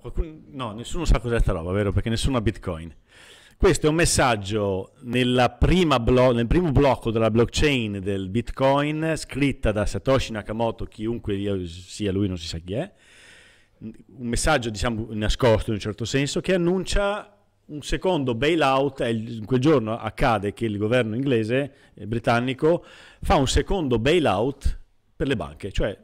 roba. No, nessuno sa cos'è sta roba, vero? Perché nessuno ha Bitcoin. Questo è un messaggio blo- nel primo blocco della blockchain del Bitcoin, scritta da Satoshi Nakamoto, chiunque sia lui, non si sa chi è. Un messaggio, diciamo, nascosto in un certo senso, che annuncia un secondo bailout. In quel giorno accade che il governo inglese, eh, britannico, fa un secondo bailout per le banche, cioè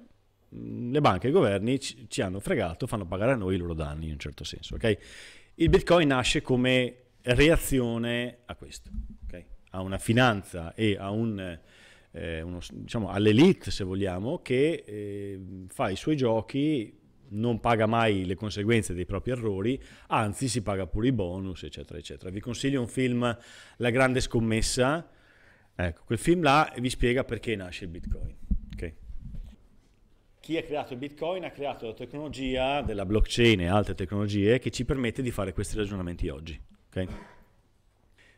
Mm, le banche e i governi ci, ci hanno fregato, fanno pagare a noi i loro danni in un certo senso. Okay? Il Bitcoin nasce come reazione a questo, okay? a una finanza e a un, eh, uno, diciamo, all'elite, se vogliamo, che eh, fa i suoi giochi, non paga mai le conseguenze dei propri errori, anzi si paga pure i bonus, eccetera, eccetera. Vi consiglio un film, La grande scommessa, ecco, quel film là vi spiega perché nasce il Bitcoin. Okay? chi ha creato Bitcoin ha creato la tecnologia della blockchain e altre tecnologie che ci permette di fare questi ragionamenti oggi. Okay?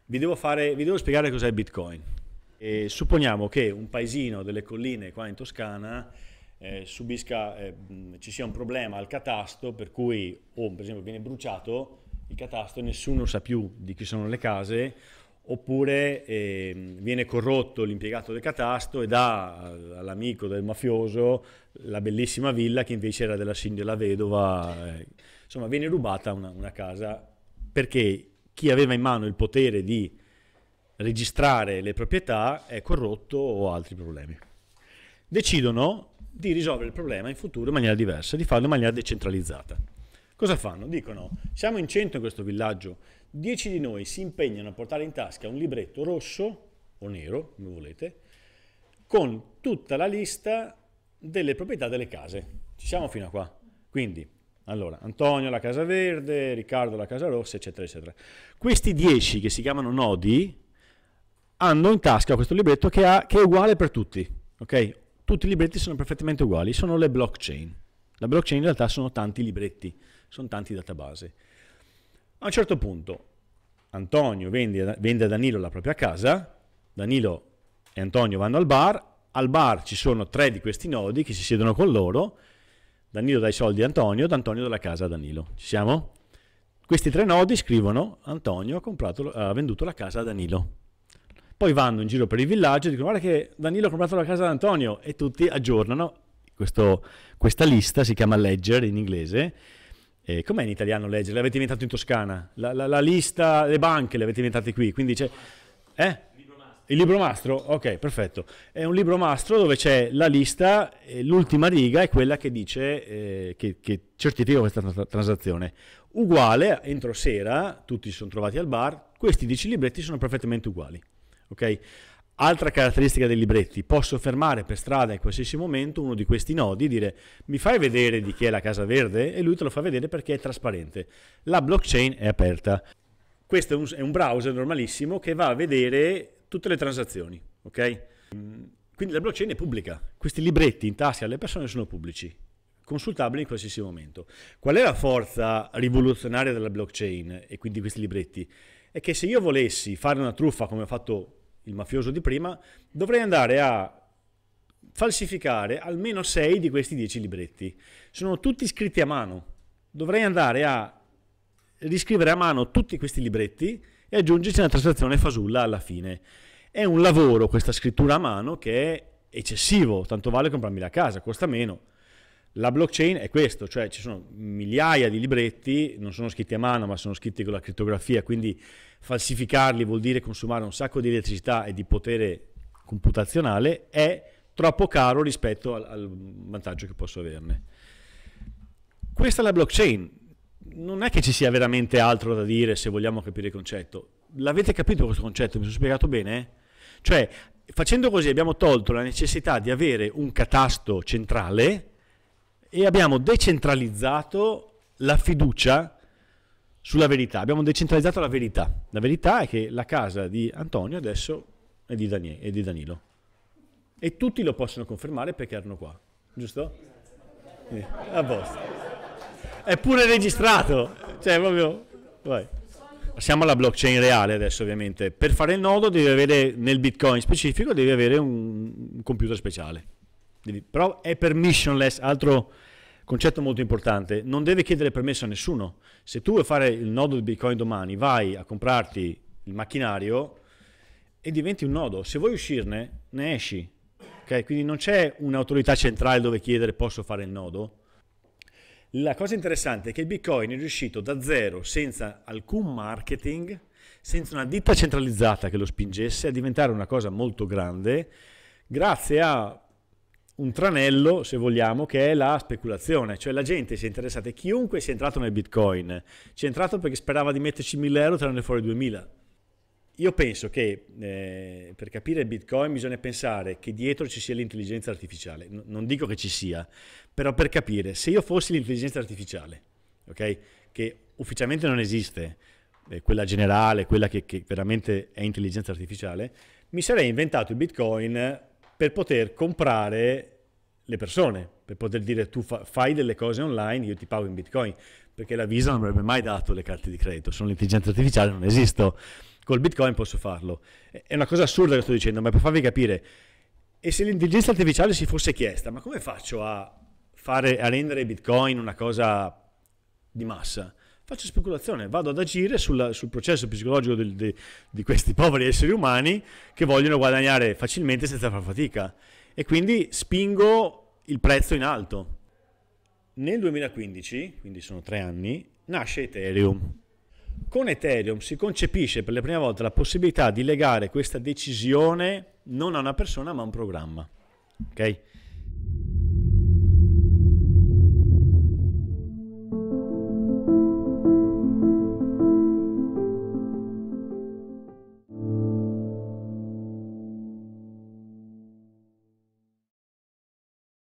Vi, devo fare, vi, devo spiegare cos'è Bitcoin. E supponiamo che un paesino delle colline qua in Toscana eh, subisca, eh, ci sia un problema al catasto per cui o oh, per esempio viene bruciato il catasto, e nessuno sa più di chi sono le case oppure eh, viene corrotto l'impiegato del catasto e dà all'amico del mafioso la bellissima villa che invece era della, della vedova. Eh. Insomma, viene rubata una, una, casa perché chi aveva in mano il potere di registrare le proprietà è corrotto o ha altri problemi. Decidono di risolvere il problema in futuro in maniera diversa, di farlo in maniera decentralizzata. Cosa fanno? Dicono, siamo in cento in questo villaggio, dieci di noi si impegnano a portare in tasca un libretto rosso o nero, come volete, con tutta la lista delle proprietà delle case. Ci siamo fino a qua. Quindi, allora, Antonio la Casa Verde, Riccardo la Casa Rossa, eccetera, eccetera. Questi dieci che si chiamano nodi hanno in tasca questo libretto che, ha, che è uguale per tutti, ok? Tutti i libretti sono perfettamente uguali, sono le blockchain. La blockchain in realtà sono tanti libretti, sono tanti database. A un certo punto Antonio vende, vende a Danilo la propria casa, Danilo e Antonio vanno al bar, al bar ci sono tre di questi nodi che si siedono con loro, Danilo dà i soldi a Antonio, Antonio dalla casa a Danilo. Ci siamo? Questi tre nodi scrivono Antonio ha, comprato, ha venduto la casa a Danilo. Poi vanno in giro per il villaggio e dicono guarda che Danilo ha comprato la casa ad Antonio e tutti aggiornano questo, questa lista si chiama ledger in inglese. E com'è in italiano ledger? L'avete inventato in Toscana? La, la, la lista, le banche le avete inventate qui, quindi c'è... Eh? Il libro mastro? Ok, perfetto. È un libro mastro dove c'è la lista, e l'ultima riga è quella che dice, eh, che, che, certifica questa tra- transazione. Uguale, entro sera, tutti si sono trovati al bar, questi 10 libretti sono perfettamente uguali. Ok? Altra caratteristica dei libretti, posso fermare per strada in qualsiasi momento uno di questi nodi e dire mi fai vedere di chi è la Casa Verde e lui te lo fa vedere perché è trasparente. La blockchain è aperta. Questo è un, è un browser normalissimo che va a vedere tutte le transazioni, ok? Mm, quindi la blockchain è pubblica, questi libretti in tasca alle persone sono pubblici, consultabili in qualsiasi momento. Qual è la forza rivoluzionaria della blockchain e quindi questi libretti? È che se io volessi fare una truffa come ho fatto il mafioso di prima, dovrei andare a falsificare almeno 6 di questi 10 libretti. Sono tutti scritti a mano. Dovrei andare a riscrivere a mano tutti questi libretti e aggiungerci una transazione fasulla alla fine. È un lavoro questa scrittura a mano che è eccessivo, tanto vale comprarmi la casa, costa meno. La blockchain è questo, cioè ci sono migliaia di libretti, non sono scritti a mano ma sono scritti con la crittografia, quindi falsificarli vuol dire consumare un sacco di elettricità e di potere computazionale, è troppo caro rispetto al, al vantaggio che posso averne. Questa è la blockchain, non è che ci sia veramente altro da dire se vogliamo capire il concetto. L'avete capito questo concetto? Mi sono spiegato bene? Cioè, facendo così abbiamo tolto la necessità di avere un catasto centrale, e abbiamo decentralizzato la fiducia sulla verità. Abbiamo decentralizzato la verità. La verità è che la casa di Antonio adesso è di, Danie- è di Danilo. E tutti lo possono confermare perché erano qua, giusto? Eh, a posto. È pure registrato. Cioè, proprio... Vai. Passiamo alla blockchain reale adesso, ovviamente. Per fare il nodo devi avere, nel Bitcoin specifico, devi avere un computer speciale. Però è permissionless, altro concetto molto importante, non deve chiedere permesso a nessuno. Se tu vuoi fare il nodo di Bitcoin domani, vai a comprarti il macchinario e diventi un nodo. Se vuoi uscirne, ne esci. Okay? Quindi non c'è un'autorità centrale dove chiedere posso fare il nodo. La cosa interessante è che il Bitcoin è riuscito da zero, senza alcun marketing, senza una ditta centralizzata che lo spingesse, a diventare una cosa molto grande, grazie a un tranello, se vogliamo, che è la speculazione, cioè la gente si è interessata, chiunque sia entrato nel Bitcoin, ci è entrato perché sperava di metterci 1000 euro tranne fuori 2000. Io penso che eh, per capire il Bitcoin bisogna pensare che dietro ci sia l'intelligenza artificiale. N- non dico che ci sia, però per capire, se io fossi l'intelligenza artificiale, okay, che ufficialmente non esiste, eh, quella generale, quella che, che veramente è intelligenza artificiale, mi sarei inventato il Bitcoin per poter comprare le persone, per poter dire tu fa- fai delle cose online, io ti pago in bitcoin, perché la Visa non avrebbe mai dato le carte di credito, sono l'intelligenza artificiale, non esisto, col bitcoin posso farlo. È una cosa assurda che sto dicendo, ma per farvi capire, e se l'intelligenza artificiale si fosse chiesta, ma come faccio a, fare, a rendere bitcoin una cosa di massa? faccio speculazione, vado ad agire sulla, sul processo psicologico del, de, di questi poveri esseri umani che vogliono guadagnare facilmente senza far fatica e quindi spingo il prezzo in alto. Nel 2015, quindi sono tre anni, nasce Ethereum. Con Ethereum si concepisce per la prima volta la possibilità di legare questa decisione non a una persona ma a un programma. Okay?